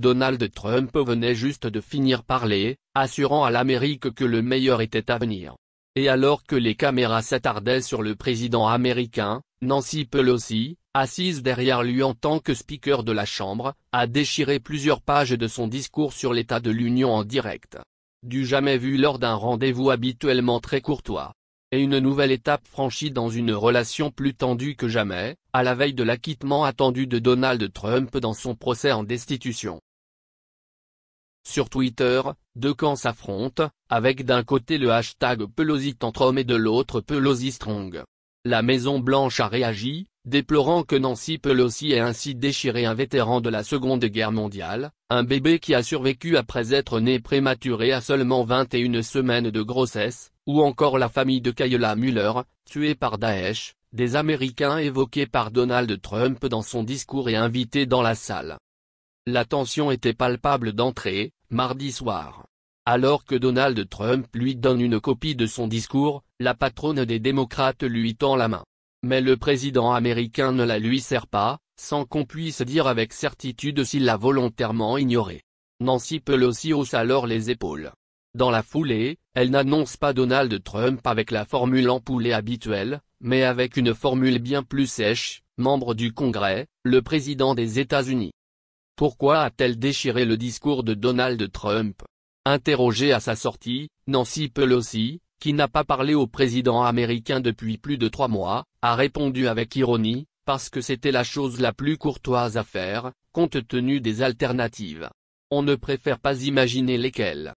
Donald Trump venait juste de finir parler, assurant à l'Amérique que le meilleur était à venir. Et alors que les caméras s'attardaient sur le président américain, Nancy Pelosi, assise derrière lui en tant que speaker de la Chambre, a déchiré plusieurs pages de son discours sur l'état de l'Union en direct. Du jamais vu lors d'un rendez-vous habituellement très courtois. Et une nouvelle étape franchie dans une relation plus tendue que jamais, à la veille de l'acquittement attendu de Donald Trump dans son procès en destitution. Sur Twitter, deux camps s'affrontent, avec d'un côté le hashtag Pelosi Tantrum et de l'autre Pelosi Strong. La Maison Blanche a réagi, déplorant que Nancy Pelosi ait ainsi déchiré un vétéran de la Seconde Guerre mondiale, un bébé qui a survécu après être né prématuré à seulement 21 semaines de grossesse, ou encore la famille de Kayla Muller, tuée par Daesh, des Américains évoqués par Donald Trump dans son discours et invités dans la salle. La tension était palpable d'entrée, mardi soir. Alors que Donald Trump lui donne une copie de son discours, la patronne des démocrates lui tend la main. Mais le président américain ne la lui sert pas, sans qu'on puisse dire avec certitude s'il l'a volontairement ignorée. Nancy Pelosi hausse alors les épaules. Dans la foulée, elle n'annonce pas Donald Trump avec la formule ampoulée habituelle, mais avec une formule bien plus sèche, membre du Congrès, le président des États-Unis. Pourquoi a-t-elle déchiré le discours de Donald Trump Interrogée à sa sortie, Nancy Pelosi, qui n'a pas parlé au président américain depuis plus de trois mois, a répondu avec ironie, parce que c'était la chose la plus courtoise à faire, compte tenu des alternatives. On ne préfère pas imaginer lesquelles.